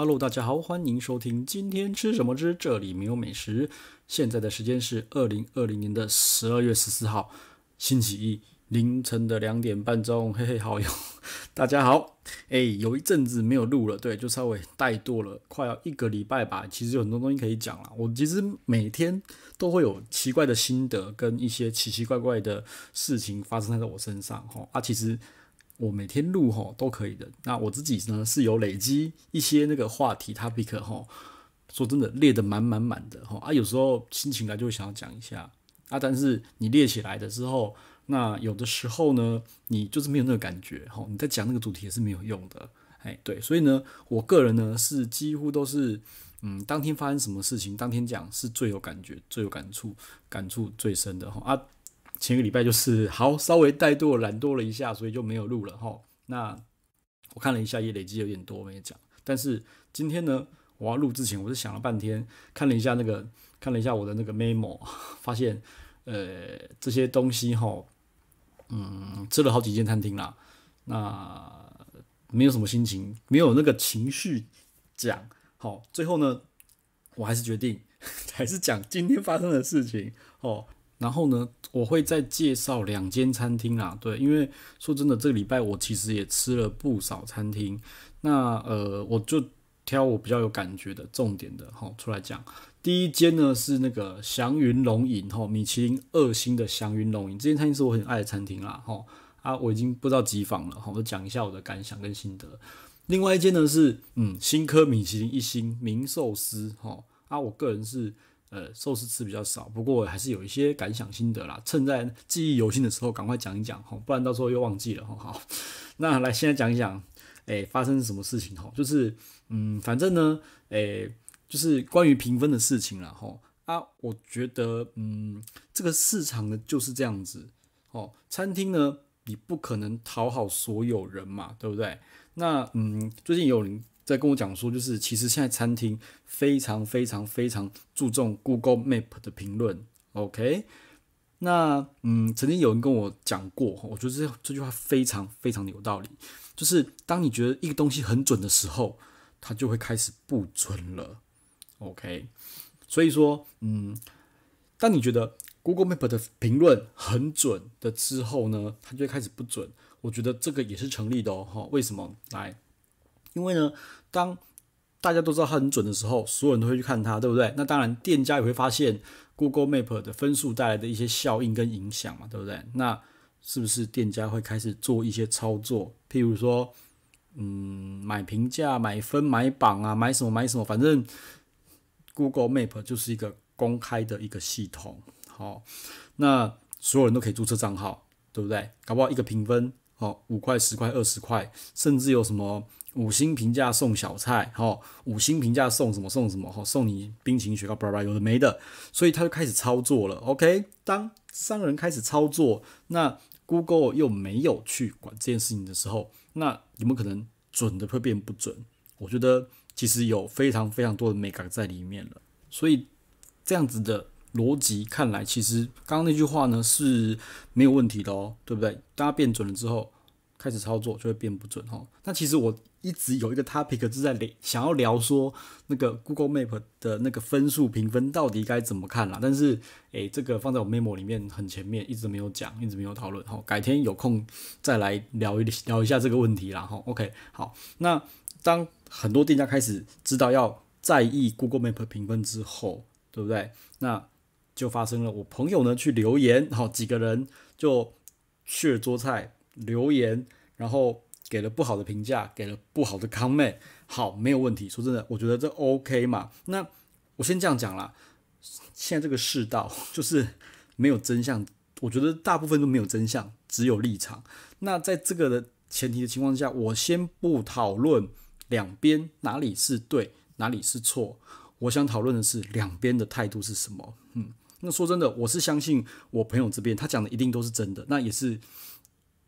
Hello，大家好，欢迎收听今天吃什么吃？这里没有美食。现在的时间是二零二零年的十二月十四号，星期一凌晨的两点半钟。嘿嘿，好友，大家好。哎，有一阵子没有录了，对，就稍微怠惰了，快要一个礼拜吧。其实有很多东西可以讲了。我其实每天都会有奇怪的心得，跟一些奇奇怪怪的事情发生在我身上。哈，啊，其实。我每天录吼都可以的，那我自己呢是有累积一些那个话题 topic 吼，说真的列的满满满的哈啊，有时候心情来就会想要讲一下啊，但是你列起来的时候，那有的时候呢你就是没有那个感觉吼，你在讲那个主题也是没有用的，哎对，所以呢我个人呢是几乎都是嗯当天发生什么事情当天讲是最有感觉最有感触感触最深的哈啊。前个礼拜就是好，稍微怠惰、懒惰了一下，所以就没有录了哈。那我看了一下，也累积有点多没讲。但是今天呢，我要录之前，我是想了半天，看了一下那个，看了一下我的那个 memo，发现呃这些东西哈，嗯，吃了好几间餐厅啦，那没有什么心情，没有那个情绪讲。好，最后呢，我还是决定 还是讲今天发生的事情哦。然后呢，我会再介绍两间餐厅啦。对，因为说真的，这个礼拜我其实也吃了不少餐厅。那呃，我就挑我比较有感觉的重点的哈出来讲。第一间呢是那个祥云龙吟哈，米其林二星的祥云龙吟，这间餐厅是我很爱的餐厅啦哈。啊，我已经不知道几访了哈，我讲一下我的感想跟心得。另外一间呢是嗯新科米其林一星名寿司哈。啊，我个人是。呃，寿司吃比较少，不过还是有一些感想心得啦，趁在记忆犹新的时候赶快讲一讲哈，不然到时候又忘记了哈。好，那来现在讲一讲，哎，发生什么事情哈？就是，嗯，反正呢，哎，就是关于评分的事情啦哈。啊，我觉得，嗯，这个市场呢就是这样子哦，餐厅呢，你不可能讨好所有人嘛，对不对？那，嗯，最近有人。在跟我讲说，就是其实现在餐厅非常非常非常注重 Google Map 的评论。OK，那嗯，曾经有人跟我讲过，我觉得这这句话非常非常的有道理。就是当你觉得一个东西很准的时候，它就会开始不准了。OK，所以说，嗯，当你觉得 Google Map 的评论很准的之后呢，它就会开始不准。我觉得这个也是成立的哦。为什么？来，因为呢？当大家都知道它很准的时候，所有人都会去看它，对不对？那当然，店家也会发现 Google Map 的分数带来的一些效应跟影响嘛，对不对？那是不是店家会开始做一些操作？譬如说，嗯，买评价、买分、买榜啊，买什么买什么，反正 Google Map 就是一个公开的一个系统。好，那所有人都可以注册账号，对不对？搞不好一个评分，哦，五块、十块、二十块，甚至有什么？五星评价送小菜，哈，五星评价送什么送什么，哈，送你冰淇淋雪糕，叭叭，有的没的，所以他就开始操作了，OK？当商人开始操作，那 Google 又没有去管这件事情的时候，那有没有可能准的会变不准？我觉得其实有非常非常多的美感在里面了，所以这样子的逻辑看来，其实刚刚那句话呢是没有问题的哦，对不对？大家变准了之后，开始操作就会变不准，哦。那其实我。一直有一个 topic 就在聊，想要聊说那个 Google Map 的那个分数评分到底该怎么看啦。但是，诶，这个放在我 memo 里面很前面，一直没有讲，一直没有讨论。好，改天有空再来聊一聊一下这个问题啦。哈，OK，好。那当很多店家开始知道要在意 Google Map 评分之后，对不对？那就发生了，我朋友呢去留言，哈，几个人就去桌菜留言，然后。给了不好的评价，给了不好的 comment，好，没有问题。说真的，我觉得这 OK 嘛。那我先这样讲啦，现在这个世道就是没有真相，我觉得大部分都没有真相，只有立场。那在这个的前提的情况下，我先不讨论两边哪里是对，哪里是错。我想讨论的是两边的态度是什么。嗯，那说真的，我是相信我朋友这边，他讲的一定都是真的。那也是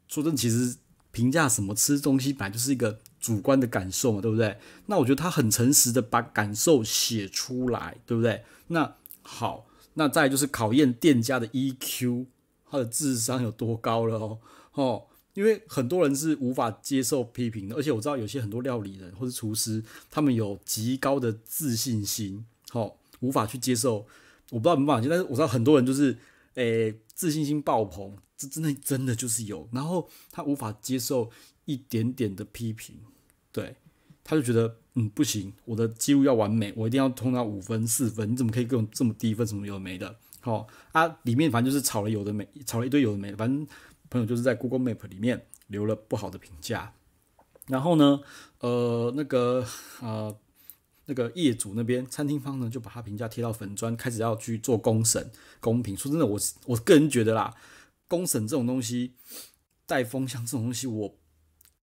说真，其实。评价什么吃东西本来就是一个主观的感受嘛，对不对？那我觉得他很诚实的把感受写出来，对不对？那好，那再就是考验店家的 EQ，他的智商有多高了哦哦，因为很多人是无法接受批评的，而且我知道有些很多料理人或者厨师，他们有极高的自信心，好，无法去接受，我不知道没办法，就但是我知道很多人就是。诶，自信心爆棚，这真的真的就是有。然后他无法接受一点点的批评，对，他就觉得嗯不行，我的记录要完美，我一定要通到五分四分，你怎么可以给我这么低分？什么有的没的，好，啊，里面反正就是吵了有的没，吵了一堆有的没，反正朋友就是在 Google Map 里面留了不好的评价。然后呢，呃，那个啊。那个业主那边餐厅方呢，就把他评价贴到粉砖，开始要去做公审、公平。说真的，我我个人觉得啦，公审这种东西，带风向这种东西，我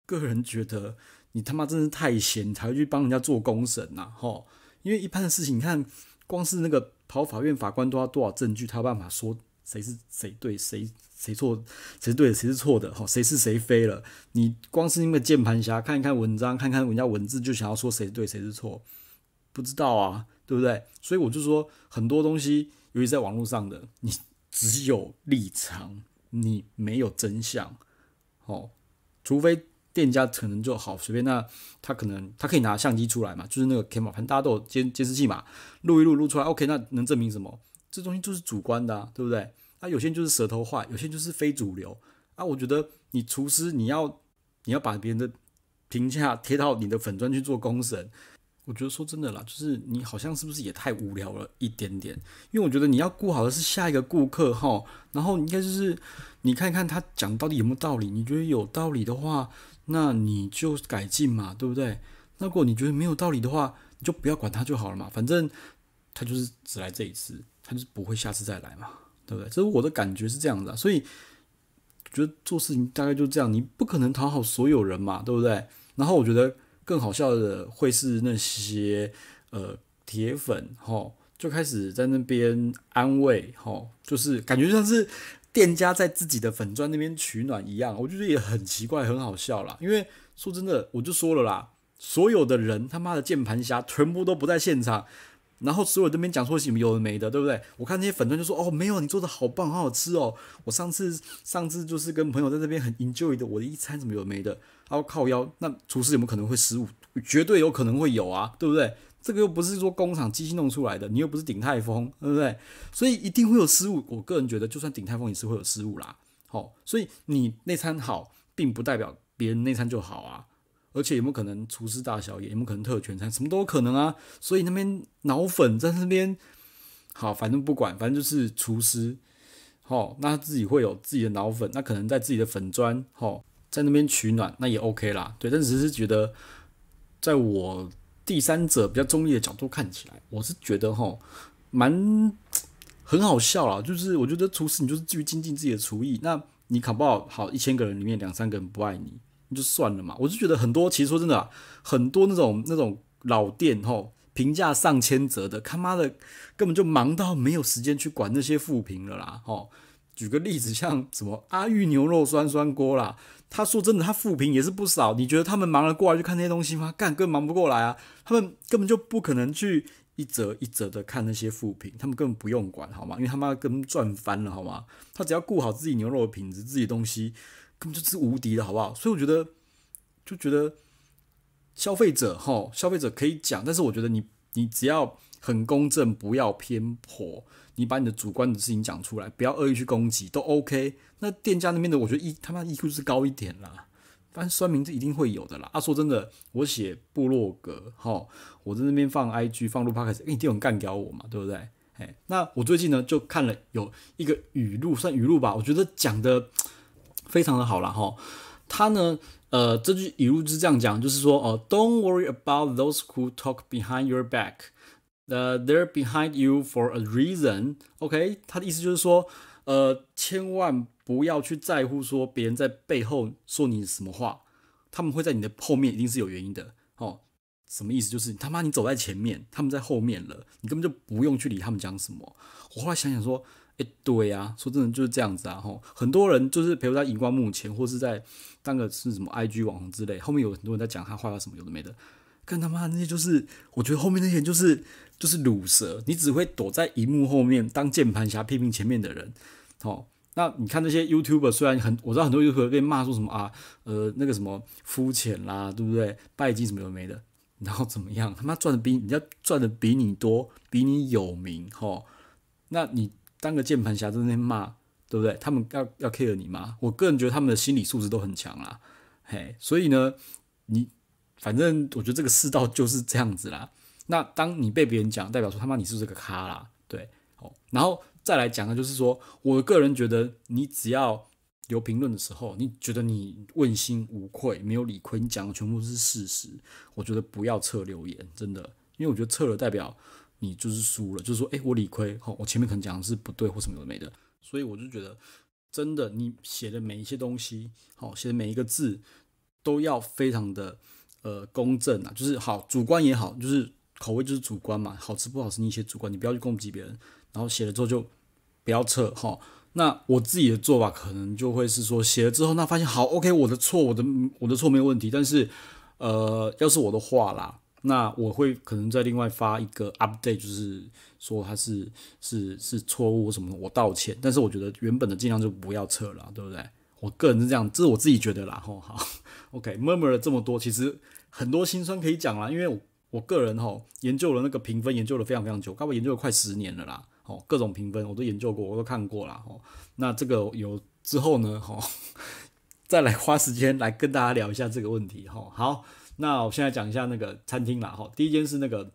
个人觉得你他妈真是太闲，才会去帮人家做公审呐，吼！因为一般的事情，你看，光是那个跑法院，法官都要多少证据，他有办法说谁是谁对、谁谁错、谁是对谁是错的，吼，谁是谁非了。你光是因为键盘侠，看一看文章，看看人家文字，就想要说谁对、谁是错。不知道啊，对不对？所以我就说，很多东西，尤其在网络上的，你只有立场，你没有真相。哦，除非店家可能就好随便，那他可能他可以拿相机出来嘛，就是那个天马盘大家都有监监视器嘛，录一录录出来，OK，那能证明什么？这东西就是主观的，对不对？啊，有些就是舌头坏，有些就是非主流啊。我觉得，你厨师你要你要把别人的评价贴到你的粉砖去做公审。我觉得说真的啦，就是你好像是不是也太无聊了？一点点，因为我觉得你要顾好的是下一个顾客哈，然后应该就是你看看他讲到底有没有道理，你觉得有道理的话，那你就改进嘛，对不对？如果你觉得没有道理的话，你就不要管他就好了嘛，反正他就是只来这一次，他就是不会下次再来嘛，对不对？这是我的感觉是这样子，所以觉得做事情大概就这样，你不可能讨好所有人嘛，对不对？然后我觉得。更好笑的会是那些呃铁粉哈，就开始在那边安慰哈，就是感觉像是店家在自己的粉砖那边取暖一样，我就觉得也很奇怪，很好笑啦。因为说真的，我就说了啦，所有的人他妈的键盘侠全部都不在现场。然后，所有这边讲说有没的，对不对？我看那些粉团就说哦，没有，你做的好棒，好好吃哦。我上次上次就是跟朋友在这边很 enjoy 的，我的一餐怎么有没的，然后靠腰。那厨师有没有可能会失误？绝对有可能会有啊，对不对？这个又不是说工厂机器弄出来的，你又不是顶泰丰，对不对？所以一定会有失误。我个人觉得，就算顶泰丰也是会有失误啦。好，所以你那餐好，并不代表别人那餐就好啊。而且有没有可能厨师大小也有没有可能特权餐什么都有可能啊，所以那边脑粉在那边，好反正不管，反正就是厨师，好那他自己会有自己的脑粉，那可能在自己的粉砖，好在那边取暖，那也 OK 啦，对。但只是觉得，在我第三者比较中立的角度看起来，我是觉得哈，蛮很好笑啦。就是我觉得厨师你就是基于精进自己的厨艺，那你考不好，好一千个人里面两三个人不爱你。就算了嘛，我就觉得很多，其实说真的，很多那种那种老店吼，评价上千折的，他妈的，根本就忙到没有时间去管那些负评了啦，吼。举个例子，像什么阿玉牛肉酸酸锅啦，他说真的，他复评也是不少。你觉得他们忙得过来去看那些东西吗？干更忙不过来啊，他们根本就不可能去一折一折的看那些复评，他们根本不用管，好吗？因为他妈跟赚翻了，好吗？他只要顾好自己牛肉的品质，自己东西。根本就是无敌的，好不好？所以我觉得，就觉得消费者哈，消费者可以讲，但是我觉得你你只要很公正，不要偏颇，你把你的主观的事情讲出来，不要恶意去攻击，都 OK。那店家那边的，我觉得一他妈 EQ 是高一点啦，反正酸名字一定会有的啦。啊，说真的，我写部落格哈，我在那边放 IG，放入趴开始，一定有人干掉我嘛，对不对？哎，那我最近呢，就看了有一个语录，算语录吧，我觉得讲的。非常的好了哈，他呢，呃，这句语录是这样讲，就是说，哦，Don't worry about those who talk behind your back。呃，they're behind you for a reason。OK，他的意思就是说，呃，千万不要去在乎说别人在背后说你什么话，他们会在你的后面，一定是有原因的。哦，什么意思？就是他妈你走在前面，他们在后面了，你根本就不用去理他们讲什么。我后来想想说。哎，对啊，说真的就是这样子啊，吼，很多人就是陪我在荧光幕前，或是在当个是什么 IG 网红之类，后面有很多人在讲他坏话什么有的没的，看他妈那些就是，我觉得后面那些就是就是卤蛇，你只会躲在荧幕后面当键盘侠批评前面的人，哦，那你看那些 YouTuber 虽然很，我知道很多 YouTuber 被骂说什么啊，呃，那个什么肤浅啦，对不对？拜金什么有的没的，然后怎么样，他妈赚的比人家赚的比你多，比你有名，吼，那你。当个键盘侠在那骂，对不对？他们要要 care 你吗？我个人觉得他们的心理素质都很强啦，嘿。所以呢，你反正我觉得这个世道就是这样子啦。那当你被别人讲，代表说他妈你是不是个咖啦？对，哦。然后再来讲呢，就是说，我个人觉得你只要留评论的时候，你觉得你问心无愧，没有理亏，你讲的全部是事实，我觉得不要撤留言，真的，因为我觉得撤了代表。你就是输了，就是说，哎，我理亏，好，我前面可能讲的是不对或什么都没的，所以我就觉得，真的，你写的每一些东西，好，写的每一个字，都要非常的，呃，公正啊，就是好，主观也好，就是口味就是主观嘛，好吃不好吃你写主观，你不要去攻击别人，然后写了之后就不要撤，哈。那我自己的做法可能就会是说，写了之后，那发现好，OK，我的错，我的我的错没有问题，但是，呃，要是我的话啦。那我会可能再另外发一个 update，就是说他是是是错误什么，我道歉。但是我觉得原本的尽量就不要撤了，对不对？我个人是这样，这是我自己觉得啦。吼，好，OK，m u r u r 了这么多，其实很多心酸可以讲啦。因为我我个人吼研究了那个评分，研究了非常非常久，刚我研究了快十年了啦。哦，各种评分我都研究过，我都看过了。哦，那这个有之后呢，吼，再来花时间来跟大家聊一下这个问题。吼，好。那我现在讲一下那个餐厅啦，哈，第一间是那个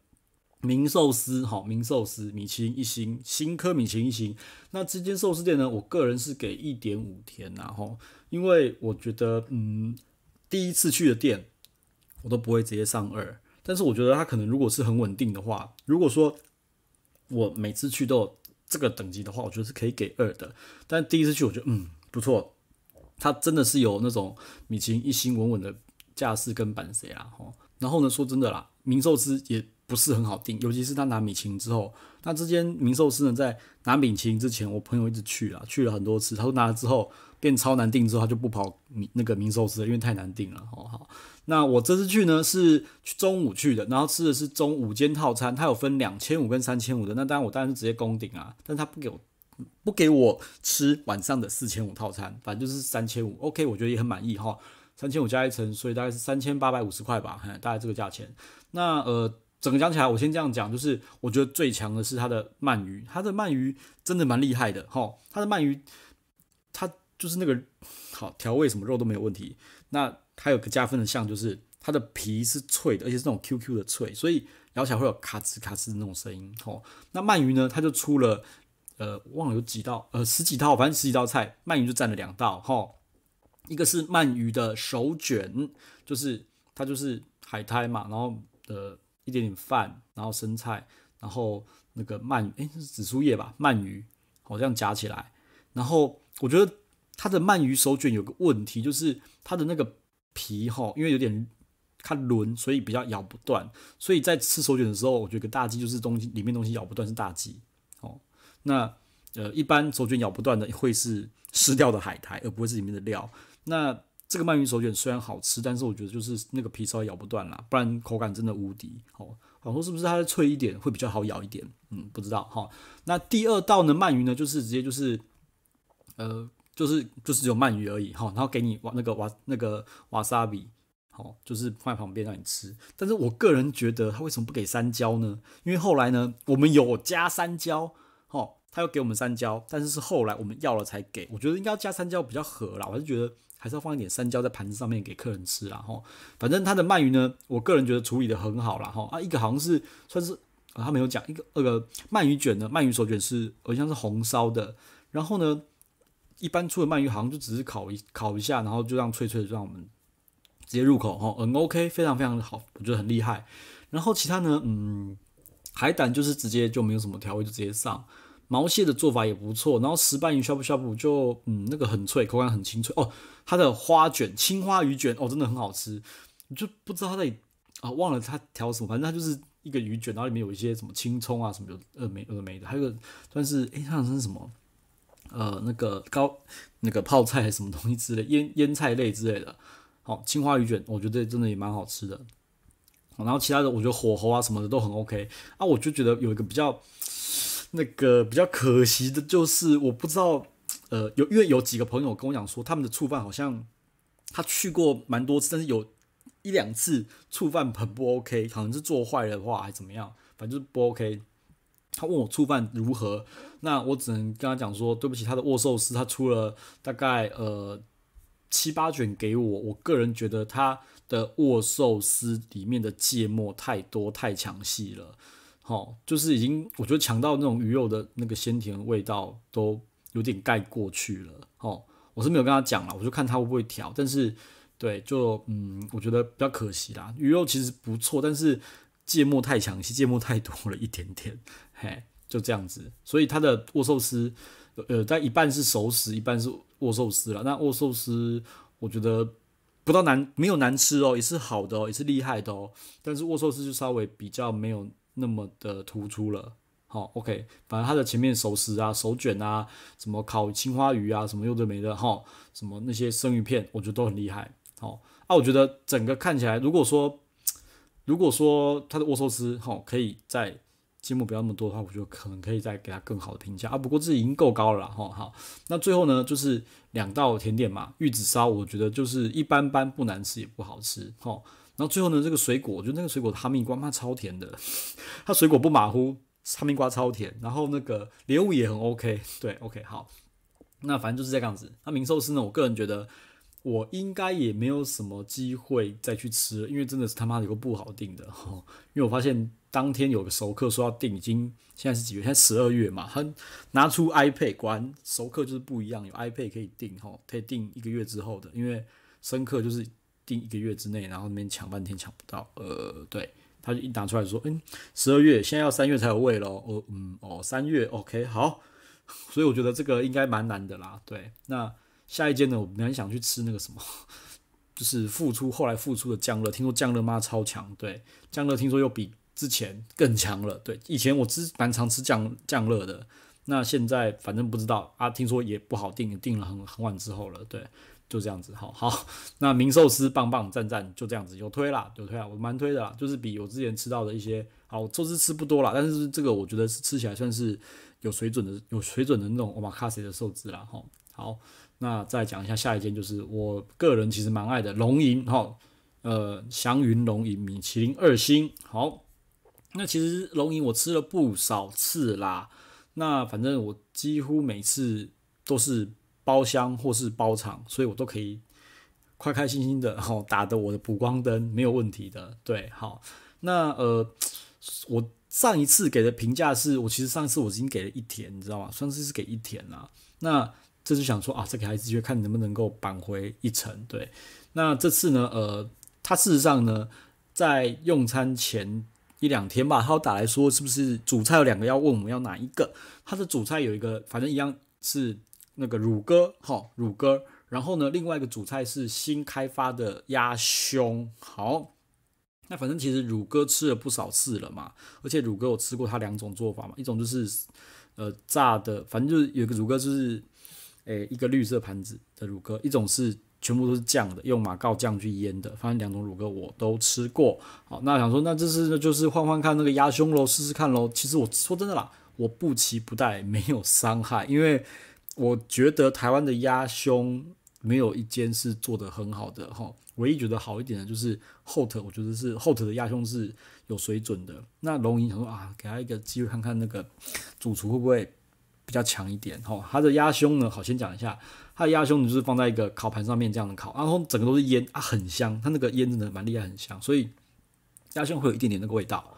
明寿司，哈，明寿司米其林一星，新科米其林一星。那这间寿司店呢，我个人是给一点五天，然后，因为我觉得，嗯，第一次去的店，我都不会直接上二，但是我觉得他可能如果是很稳定的话，如果说我每次去都这个等级的话，我觉得是可以给二的。但第一次去，我觉得嗯不错，它真的是有那种米其林一星稳稳的。架势跟板谁啦吼，然后呢，说真的啦，明寿司也不是很好订，尤其是他拿米林之后，那这间明寿司呢，在拿米林之前，我朋友一直去啊，去了很多次，他说拿了之后变超难订，之后他就不跑明那个明寿司了，因为太难订了，哈哈。那我这次去呢是中午去的，然后吃的是中午间套餐，它有分两千五跟三千五的，那当然我当然是直接攻顶啊，但是他不给我不给我吃晚上的四千五套餐，反正就是三千五，OK，我觉得也很满意哈。三千五加一层，所以大概是三千八百五十块吧，大概这个价钱。那呃，整个讲起来，我先这样讲，就是我觉得最强的是它的鳗鱼，它的鳗鱼真的蛮厉害的，哈，它的鳗鱼，它就是那个好调味什么肉都没有问题。那它有个加分的项就是它的皮是脆的，而且是那种 Q Q 的脆，所以咬起来会有咔哧咔哧的那种声音，哈。那鳗鱼呢，它就出了，呃，忘了有几道，呃，十几道，反正十几道菜，鳗鱼就占了两道，哦。一个是鳗鱼的手卷，就是它就是海苔嘛，然后呃一点点饭，然后生菜，然后那个鳗鱼，哎，是紫苏叶吧？鳗鱼，好这样夹起来。然后我觉得它的鳗鱼手卷有个问题，就是它的那个皮哈，因为有点它轮，所以比较咬不断。所以在吃手卷的时候，我觉得大鸡就是东西里面东西咬不断是大鸡哦。那呃，一般手卷咬不断的会是湿掉的海苔，而不会是里面的料。那这个鳗鱼手卷虽然好吃，但是我觉得就是那个皮稍微咬不断啦，不然口感真的无敌。好，我说是不是它的脆一点会比较好咬一点？嗯，不知道。哈，那第二道呢？鳗鱼呢？就是直接就是，呃，就是就是只有鳗鱼而已哈。然后给你瓦那个瓦那个瓦萨比，好，就是放在旁边让你吃。但是我个人觉得他为什么不给三椒呢？因为后来呢，我们有加三椒，哈，他又给我们三椒，但是是后来我们要了才给。我觉得应该加三椒比较合啦，我是觉得。还是要放一点三椒在盘子上面给客人吃啦哈。反正它的鳗鱼呢，我个人觉得处理得很好啦哈。啊一个好像是算是他没有讲一个那个鳗鱼卷呢，鳗鱼手卷是好像是红烧的，然后呢一般出的鳗鱼好像就只是烤一烤一下，然后就让脆脆的让我们直接入口哈，嗯 OK 非常非常的好，我觉得很厉害。然后其他呢，嗯海胆就是直接就没有什么调味就直接上，毛蟹的做法也不错，然后石斑鱼就嗯那个很脆，口感很清脆哦。它的花卷青花鱼卷哦，真的很好吃，你就不知道它在啊，忘了它调什么，反正它就是一个鱼卷，然后里面有一些什么青葱啊，什么有呃没呃没的，还有算是哎，像是什么呃那个高那个泡菜什么东西之类腌腌菜类之类的。好，青花鱼卷我觉得真的也蛮好吃的。然后其他的我觉得火候啊什么的都很 OK。啊，我就觉得有一个比较那个比较可惜的就是我不知道。呃，有因为有几个朋友跟我讲说，他们的醋饭好像他去过蛮多次，但是有一两次醋饭很不 OK，好像是做坏的话还怎么样，反正不 OK。他问我醋饭如何，那我只能跟他讲说，对不起，他的握寿司他出了大概呃七八卷给我，我个人觉得他的握寿司里面的芥末太多太强细了，好，就是已经我觉得强到那种鱼肉的那个鲜甜味道都。有点盖过去了哦，我是没有跟他讲了，我就看他会不会调。但是，对，就嗯，我觉得比较可惜啦。鱼肉其实不错，但是芥末太强，芥末太多了一点点，嘿，就这样子。所以他的握寿司，呃，但一半是熟食，一半是握寿司了。那握寿司我觉得不到难，没有难吃哦，也是好的，也是厉害的哦。但是握寿司就稍微比较没有那么的突出了。好，OK，反正它的前面手撕啊、手卷啊、什么烤青花鱼啊、什么又这没的哈、什么那些生鱼片，我觉得都很厉害。好啊，我觉得整个看起来，如果说如果说它的握寿司哈，可以在积木不要那么多的话，我觉得可能可以再给它更好的评价啊。不过这已经够高了哈。好，那最后呢，就是两道甜点嘛，玉子烧，我觉得就是一般般，不难吃也不好吃。好，然后最后呢，这个水果，我觉得那个水果哈密瓜，它超甜的，它水果不马虎。哈密瓜超甜，然后那个莲雾也很 OK，对，OK，好，那反正就是这样子。那明寿司呢？我个人觉得我应该也没有什么机会再去吃了，因为真的是他妈的有个不好订的，因为我发现当天有个熟客说要订，已经现在是几月？现在十二月嘛，他拿出 iPad，果然熟客就是不一样，有 iPad 可以订，吼，可以订一个月之后的，因为生客就是订一个月之内，然后那边抢半天抢不到，呃，对。他就一拿出来说，嗯，十二月现在要三月才有位了。哦，嗯，哦，三月，OK，好，所以我觉得这个应该蛮难的啦。对，那下一间呢，我蛮想去吃那个什么，就是复出后来复出的酱乐，听说酱乐妈超强，对，酱乐听说又比之前更强了，对，以前我吃蛮常吃酱酱乐的，那现在反正不知道啊，听说也不好订，订了很很晚之后了，对。就这样子，好 好，那明寿司棒棒赞赞，就这样子有推啦，有推啊，我蛮推的啦，就是比我之前吃到的一些好寿司吃不多啦，但是这个我觉得是吃起来算是有水准的，有水准的那种 omakase 的寿司啦，哈，好，那再讲一下下一件就是我个人其实蛮爱的龙吟哈，呃，祥云龙吟米其林二星，好，那其实龙吟我吃了不少次啦，那反正我几乎每次都是。包厢或是包场，所以我都可以快开心心的后 打的我的补光灯没有问题的，对，好，那呃，我上一次给的评价是我其实上一次我已经给了一天，你知道吗？上次是给一天啊，那这是想说啊，这个孩子就看能不能够扳回一城，对，那这次呢，呃，他事实上呢，在用餐前一两天吧，他打来说是不是主菜有两个要问我们要哪一个，他的主菜有一个，反正一样是。那个乳鸽，好乳鸽，然后呢，另外一个主菜是新开发的鸭胸，好，那反正其实乳鸽吃了不少次了嘛，而且乳鸽我吃过它两种做法嘛，一种就是呃炸的，反正就是有个乳鸽就是诶一个绿色盘子的乳鸽，一种是全部都是酱的，用马告酱去腌的，反正两种乳鸽我都吃过，好，那想说那这是就是换换看那个鸭胸喽，试试看喽，其实我说真的啦，我不期不待，没有伤害，因为。我觉得台湾的鸭胸没有一间是做的很好的哈，唯一觉得好一点的，就是 h o 我觉得是 h o 的鸭胸是有水准的。那龙吟想说啊，给他一个机会看看那个主厨会不会比较强一点哈。他的鸭胸呢，好先讲一下，他的鸭胸就是放在一个烤盘上面这样的烤，然后整个都是烟啊，很香，他那个烟真的蛮厉害，很香，所以鸭胸会有一点点那个味道。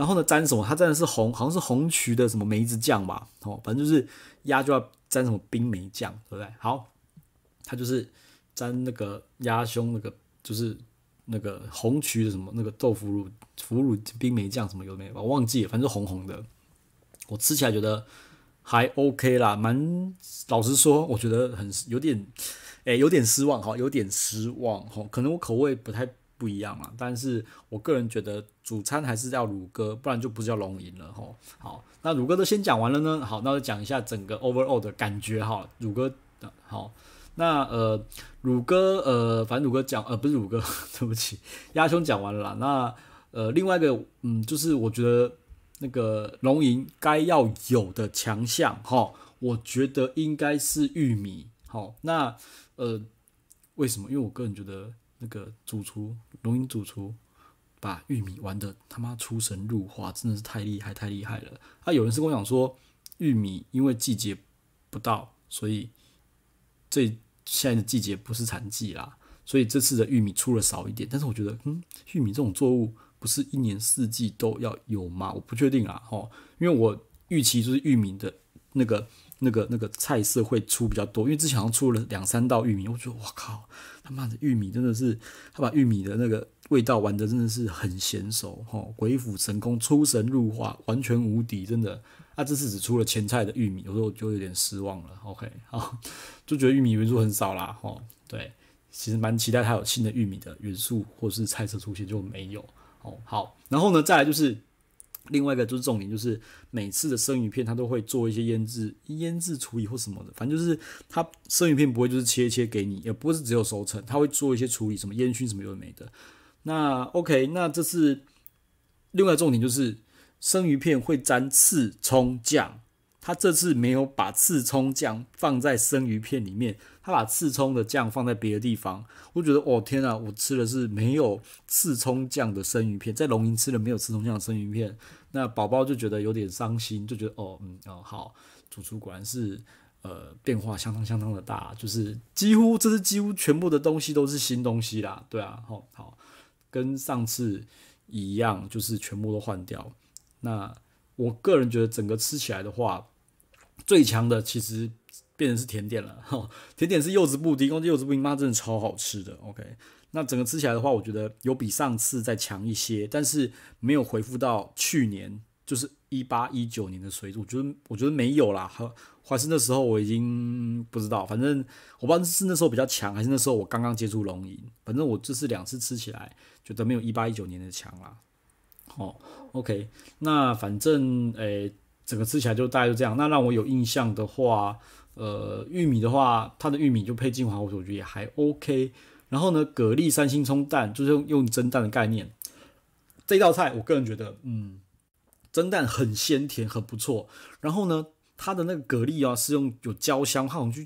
然后呢，沾什么？它沾的是红，好像是红曲的什么梅子酱吧？哦，反正就是鸭就要沾什么冰梅酱，对不对？好，它就是沾那个鸭胸，那个就是那个红曲的什么那个豆腐乳、腐乳冰梅酱什么有没有？我忘记了，反正红红的。我吃起来觉得还 OK 啦，蛮老实说，我觉得很有点，哎，有点失望，哈，有点失望，哈，可能我口味不太。不一样嘛，但是我个人觉得主餐还是要乳鸽，不然就不叫龙吟了吼。好，那乳鸽都先讲完了呢，好，那就讲一下整个 overall 的感觉哈。乳鸽，好，那呃，乳鸽，呃，反正乳鸽讲，呃，不是乳鸽，对不起，鸭兄讲完了，那呃，另外一个，嗯，就是我觉得那个龙吟该要有的强项哈，我觉得应该是玉米。好，那呃，为什么？因为我个人觉得。那个主厨龙吟主厨把玉米玩的他妈出神入化，真的是太厉害太厉害了。啊，有人是跟我讲说，玉米因为季节不到，所以这现在的季节不是产季啦，所以这次的玉米出了少一点。但是我觉得，嗯，玉米这种作物不是一年四季都要有吗？我不确定啊，哦，因为我预期就是玉米的那个、那个、那个菜色会出比较多，因为之前好像出了两三道玉米，我觉得我靠。妈的玉米真的是，他把玉米的那个味道玩的真的是很娴熟吼，鬼斧神工，出神入化，完全无敌，真的。他这次只出了前菜的玉米，有时候就有点失望了。OK，好，就觉得玉米元素很少啦哦，对，其实蛮期待他有新的玉米的元素或是菜色出现，就没有哦。好，然后呢，再来就是。另外一个就是重点，就是每次的生鱼片，它都会做一些腌制、腌制处理或什么的，反正就是它生鱼片不会就是切切给你，也不是只有熟成，它会做一些处理，什么烟熏什么有的没的。那 OK，那这是另外重点，就是生鱼片会沾刺葱酱。他这次没有把刺葱酱放在生鱼片里面，他把刺葱的酱放在别的地方。我觉得哦，天啊，我吃的是没有刺葱酱的生鱼片，在龙吟吃的没有刺葱酱的生鱼片，那宝宝就觉得有点伤心，就觉得哦，嗯，哦，好，主厨果然是呃变化相当相当的大，就是几乎这是几乎全部的东西都是新东西啦，对啊，好好，跟上次一样，就是全部都换掉。那我个人觉得整个吃起来的话。最强的其实变成是甜点了 甜点是柚子布，丁，供柚子布，妈真的超好吃的。OK，那整个吃起来的话，我觉得有比上次再强一些，但是没有回复到去年，就是一八一九年的水准。我觉得，我觉得没有啦。好，还是那时候我已经不知道，反正我不知道是那时候比较强，还是那时候我刚刚接触龙吟。反正我这次两次吃起来，觉得没有一八一九年的强啦。哦 o k 那反正诶。整个吃起来就大概就这样。那让我有印象的话，呃，玉米的话，它的玉米就配金华火腿，我觉得也还 OK。然后呢，蛤蜊三星葱蛋，就是用用蒸蛋的概念，这道菜我个人觉得，嗯，蒸蛋很鲜甜，很不错。然后呢，它的那个蛤蜊啊，是用有焦香，好像去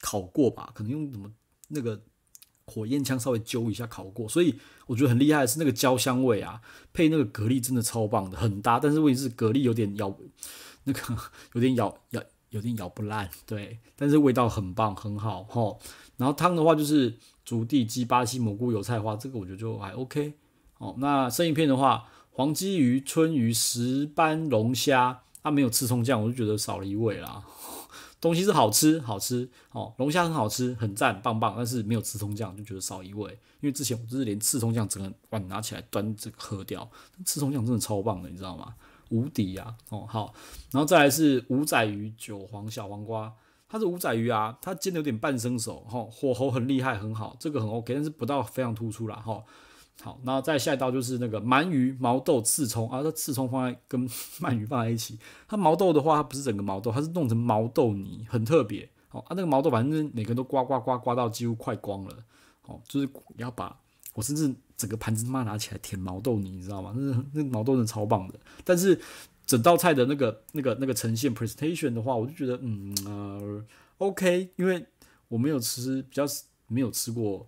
烤过吧，可能用什么那个。火焰枪稍微揪一下烤过，所以我觉得很厉害的是那个焦香味啊，配那个蛤蜊真的超棒的，很搭。但是问题是蛤蜊有点咬，那个 有点咬咬有点咬不烂，对。但是味道很棒，很好哈。然后汤的话就是竹地鸡、巴西蘑菇、油菜花，这个我觉得就还 OK。哦，那剩一片的话，黄鲫鱼、春鱼、石斑龙虾，它没有吃葱酱，我就觉得少了一味啦。东西是好吃，好吃哦，龙虾很好吃，很赞，棒棒。但是没有刺葱酱就觉得少一味，因为之前我就是连刺葱酱整个碗拿起来端着喝掉，刺葱酱真的超棒的，你知道吗？无敌呀哦好，然后再来是五仔鱼、韭黄、小黄瓜，它是五仔鱼啊，它煎的有点半生熟哈，火候很厉害，很好，这个很 OK，但是不到非常突出了哈。好，那再下一道就是那个鳗鱼、毛豆、刺葱啊。它刺葱放在跟 鳗鱼放在一起，它毛豆的话，它不是整个毛豆，它是弄成毛豆泥，很特别。哦啊，那个毛豆反正每个都刮刮刮刮到几乎快光了。哦，就是要把我甚至整个盘子妈拿起来舔毛豆泥，你知道吗？那那毛豆的超棒的。但是整道菜的那个那个那个呈现 presentation 的话，我就觉得嗯，OK，因为我没有吃比较没有吃过。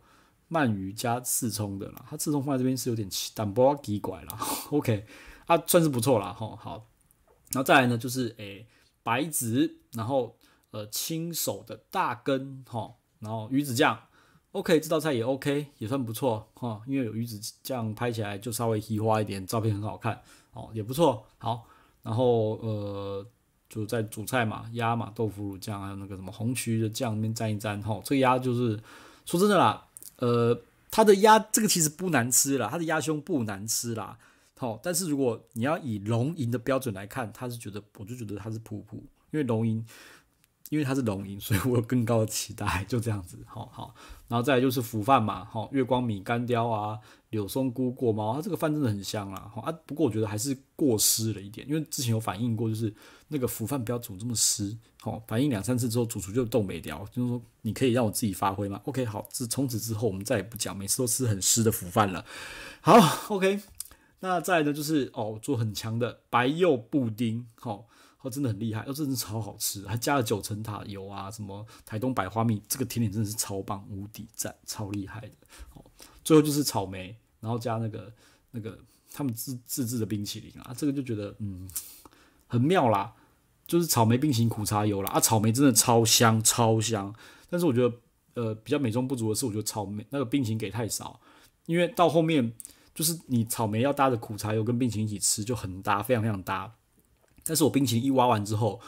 鳗鱼加刺葱的啦，它刺葱放在这边是有点淡薄奇怪啦。OK，它算是不错啦。哈，好，然后再来呢，就是诶白子，然后呃亲手的大根哈，然后鱼子酱。OK，这道菜也 OK，也算不错哈，因为有鱼子酱拍起来就稍微花一点，照片很好看哦，也不错。好，然后呃就在主菜嘛，鸭嘛，豆腐乳酱，还有那个什么红曲的酱里面沾一沾。哈，这个鸭就是说真的啦。呃，它的鸭这个其实不难吃啦，它的鸭胸不难吃啦。好，但是如果你要以龙吟的标准来看，他是觉得我就觉得它是普普，因为龙吟，因为它是龙吟，所以我有更高的期待。就这样子，好好，然后再来就是福饭嘛，好，月光米干雕啊。柳松菇过猫，它这个饭真的很香啊！啊，不过我觉得还是过湿了一点，因为之前有反映过，就是那个腐饭不要煮这么湿。好，反映两三次之后，主厨就动没掉，就是说你可以让我自己发挥吗？OK，好，自从此之后我们再也不讲，每次都吃很湿的腐饭了。好，OK，那再呢就是哦做很强的白柚布丁，好，好真的很厉害，哦真的超好吃，还加了九层塔油啊，什么台东百花蜜，这个甜点真的是超棒，无敌赞，超厉害的。最后就是草莓，然后加那个那个他们自自制的冰淇淋啊，这个就觉得嗯很妙啦，就是草莓冰淇淋苦茶油啦，啊，草莓真的超香超香，但是我觉得呃比较美中不足的是，我觉得草莓那个冰淇淋给太少，因为到后面就是你草莓要搭着苦茶油跟冰淇淋一起吃就很搭，非常非常搭，但是我冰淇淋一挖完之后，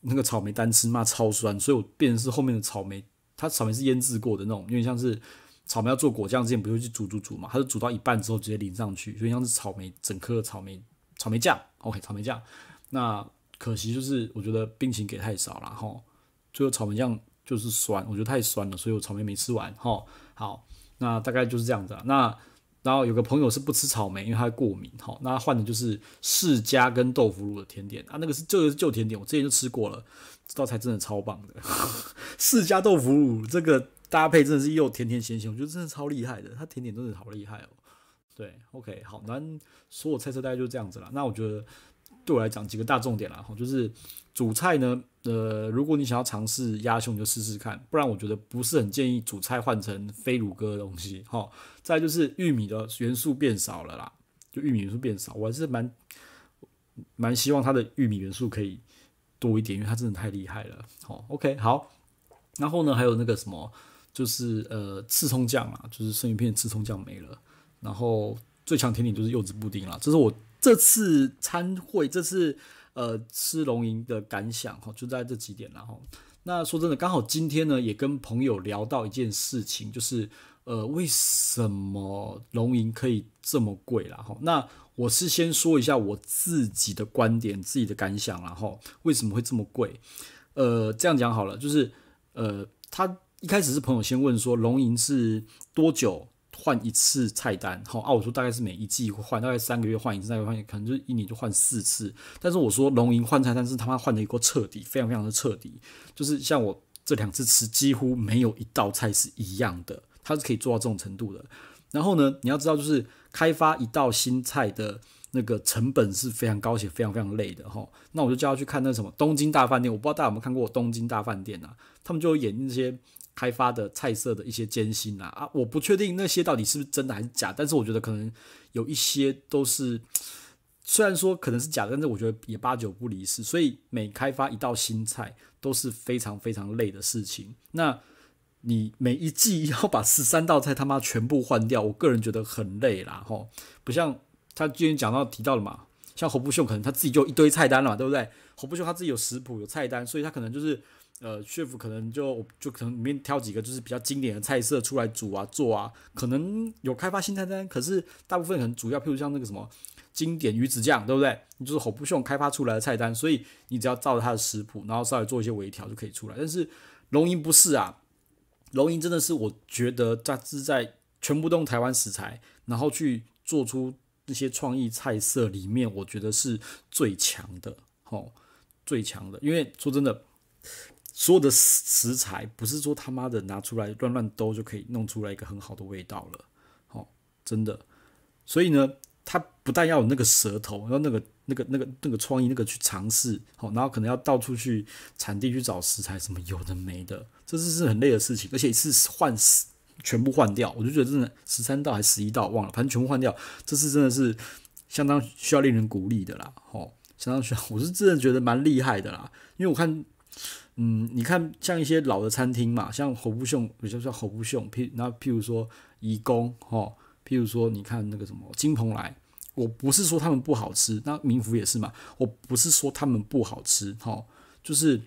那个草莓单吃嘛超酸，所以我变成是后面的草莓，它草莓是腌制过的那种，有点像是。草莓要做果酱之前，不就去煮煮煮嘛？它是煮到一半之后直接淋上去，所以像是草莓整颗草莓草莓酱。OK，草莓酱。那可惜就是我觉得冰淇淋给太少了哈。最后草莓酱就是酸，我觉得太酸了，所以我草莓没吃完哈。好，那大概就是这样子。那然后有个朋友是不吃草莓，因为他过敏哈。那换的就是释迦跟豆腐乳的甜点啊，那个是旧是旧甜点，我之前就吃过了。这道菜真的超棒的，释迦豆腐乳这个。搭配真的是又甜甜咸咸，我觉得真的超厉害的。它甜点真的好厉害哦。对，OK，好，那所有猜测大概就这样子啦。那我觉得对我来讲几个大重点啦，哈，就是主菜呢，呃，如果你想要尝试鸭胸，你就试试看，不然我觉得不是很建议主菜换成非乳鸽的东西，哈。再就是玉米的元素变少了啦，就玉米元素变少，我还是蛮蛮希望它的玉米元素可以多一点，因为它真的太厉害了，哦 OK，好，然后呢，还有那个什么。就是呃，刺葱酱啦，就是剩一片刺葱酱没了。然后最强甜点就是柚子布丁啦，这是我这次参会这次呃吃龙吟的感想哈，就在这几点然后。那说真的，刚好今天呢也跟朋友聊到一件事情，就是呃为什么龙吟可以这么贵啦？哈，那我是先说一下我自己的观点，自己的感想，然后为什么会这么贵？呃，这样讲好了，就是呃它。一开始是朋友先问说龙吟是多久换一次菜单？好啊，我说大概是每一季会换，大概三个月换一次菜单，可能就一年就换四次。但是我说龙吟换菜单是他妈换的个彻底，非常非常的彻底，就是像我这两次吃几乎没有一道菜是一样的，它是可以做到这种程度的。然后呢，你要知道就是开发一道新菜的那个成本是非常高且非常非常累的哈。那我就叫他去看那什么东京大饭店，我不知道大家有没有看过东京大饭店啊？他们就演那些。开发的菜色的一些艰辛啊啊！我不确定那些到底是不是真的还是假，但是我觉得可能有一些都是，虽然说可能是假的，但是我觉得也八九不离十。所以每开发一道新菜都是非常非常累的事情。那你每一季要把十三道菜他妈全部换掉，我个人觉得很累啦吼。不像他今天讲到提到了嘛，像侯不秀可能他自己就一堆菜单了，对不对？侯不秀他自己有食谱有菜单，所以他可能就是。呃，chef 可能就就可能里面挑几个就是比较经典的菜色出来煮啊做啊，可能有开发新菜单，可是大部分可能主要譬如像那个什么经典鱼子酱，对不对？你就是吼不凶开发出来的菜单，所以你只要照着它的食谱，然后稍微做一些微调就可以出来。但是龙吟不是啊，龙吟真的是我觉得它是在全部用台湾食材，然后去做出那些创意菜色里面，我觉得是最强的，吼最强的。因为说真的。所有的食材不是说他妈的拿出来乱乱兜就可以弄出来一个很好的味道了，哦，真的。所以呢，他不但要有那个舌头，然后那个那个那个那个创意，那个去尝试，好，然后可能要到处去产地去找食材，什么有的没的，这是是很累的事情，而且一次换全部换掉，我就觉得真的十三道还十一道忘了，反正全部换掉，这次真的是相当需要令人鼓励的啦，哦，相当需要，我是真的觉得蛮厉害的啦，因为我看。嗯，你看像一些老的餐厅嘛，像侯福雄，比较像侯福雄，譬那譬如说怡工哈，譬如说你看那个什么金鹏来，我不是说他们不好吃，那民福也是嘛，我不是说他们不好吃，哈，就是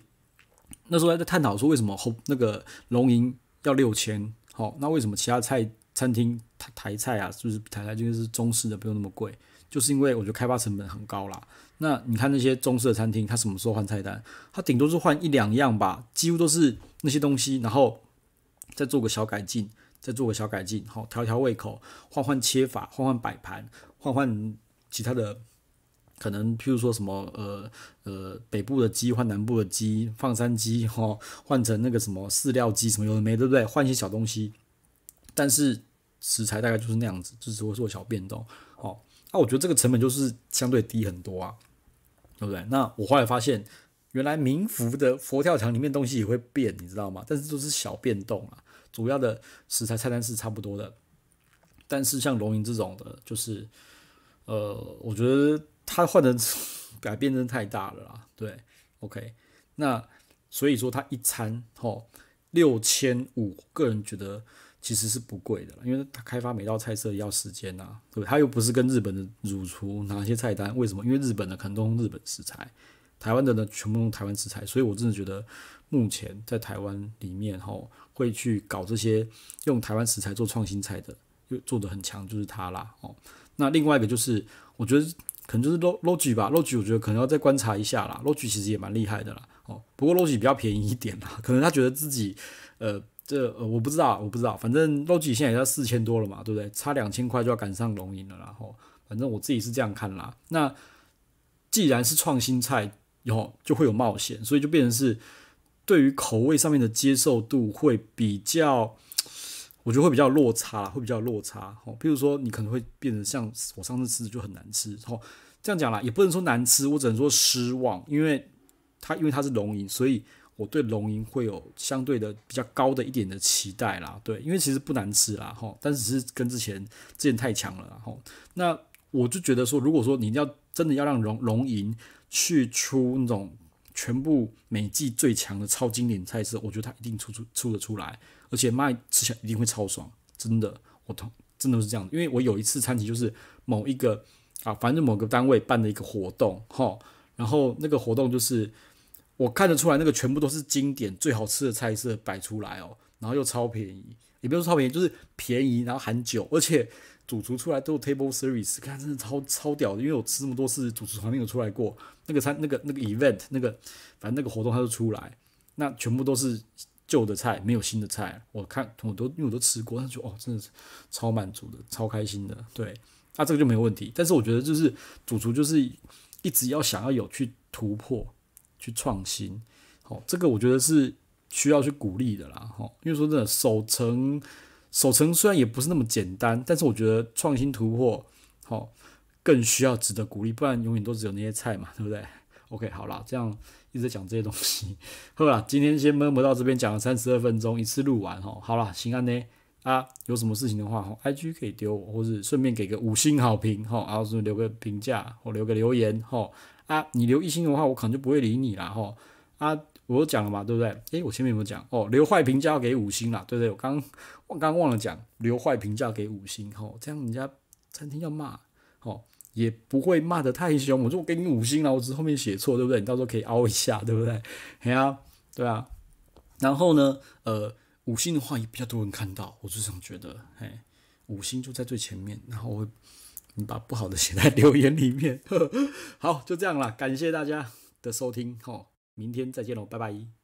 那时候在探讨说为什么侯那个龙吟要六千，好，那为什么其他菜餐厅台台菜啊，就是台菜就是中式的不用那么贵，就是因为我觉得开发成本很高啦。那你看那些中式的餐厅，它什么时候换菜单？它顶多是换一两样吧，几乎都是那些东西，然后再做个小改进，再做个小改进，好调调胃口，换换切法，换换摆盘，换换其他的可能，譬如说什么呃呃北部的鸡换南部的鸡，放山鸡哈换成那个什么饲料鸡什么有的没对不对？换一些小东西，但是食材大概就是那样子，就只会做小变动。哦。那我觉得这个成本就是相对低很多啊。对不对？那我后来发现，原来冥福的佛跳墙里面东西也会变，你知道吗？但是都是小变动啊，主要的食材菜单是差不多的。但是像龙吟这种的，就是呃，我觉得他换的 改变真太大了啦，对？OK，那所以说他一餐哦六千五，个人觉得。其实是不贵的因为他开发每道菜色要时间呐，对不对？他又不是跟日本的主厨拿一些菜单，为什么？因为日本的可能都用日本食材，台湾的呢全部用台湾食材，所以我真的觉得目前在台湾里面吼，会去搞这些用台湾食材做创新菜的，又做的很强，就是他啦哦。那另外一个就是，我觉得可能就是 o 肉 i 吧，肉 i 我觉得可能要再观察一下啦，l 肉 i 其实也蛮厉害的啦哦，不过 l 肉 i 比较便宜一点啦，可能他觉得自己呃。这呃我不知道，我不知道，反正肉鸡现在也要四千多了嘛，对不对？差两千块就要赶上龙吟了，然后反正我自己是这样看啦。那既然是创新菜，以后就会有冒险，所以就变成是对于口味上面的接受度会比较，我觉得会比较落差，会比较落差。哦，比如说你可能会变成像我上次吃的就很难吃，吼，这样讲啦，也不能说难吃，我只能说失望，因为它因为它是龙吟，所以。我对龙吟会有相对的比较高的一点的期待啦，对，因为其实不难吃啦，哈，但只是跟之前之前太强了，然后那我就觉得说，如果说你要真的要让龙龙吟去出那种全部每季最强的超经典菜式，我觉得他一定出出出得出来，而且卖吃起来一定会超爽，真的，我同真的是这样因为我有一次餐厅就是某一个啊，反正某个单位办的一个活动，吼。然后那个活动就是。我看得出来，那个全部都是经典最好吃的菜色摆出来哦，然后又超便宜，也不是超便宜，就是便宜，然后含酒，而且主厨出来都有 table service，看真的超超屌的，因为我吃那么多次，主厨从来没有出来过，那个餐那个那个 event 那个反正那个活动他就出来，那全部都是旧的菜，没有新的菜，我看我都因为我都吃过，他就哦，真的是超满足的，超开心的，对，那这个就没有问题，但是我觉得就是主厨就是一直要想要有去突破。去创新，好，这个我觉得是需要去鼓励的啦，哈，因为说真的，守成，守成虽然也不是那么简单，但是我觉得创新突破，哈，更需要值得鼓励，不然永远都只有那些菜嘛，对不对？OK，好啦，这样一直讲这些东西，好啦，今天先闷不到这边讲了三十二分钟，一次录完，哈，好啦，行安呢，啊，有什么事情的话，i g 可以丢我，或者顺便给个五星好评，哈，然后是留个评价或留个留言，哈。啊，你留一星的话，我可能就不会理你啦，吼。啊，我讲了嘛，对不对？诶，我前面有没有讲？哦，留坏评价要给五星啦，对不对？我刚我刚忘了讲，留坏评价给五星，吼，这样人家餐厅要骂，吼，也不会骂得太凶。我说我给你五星了，我只是后面写错，对不对？你到时候可以凹一下，对不对？嘿啊，对啊。然后呢，呃，五星的话也比较多人看到，我经想觉得，嘿，五星就在最前面，然后我。你把不好的写在留言里面，好，就这样了，感谢大家的收听，好，明天再见喽，拜拜。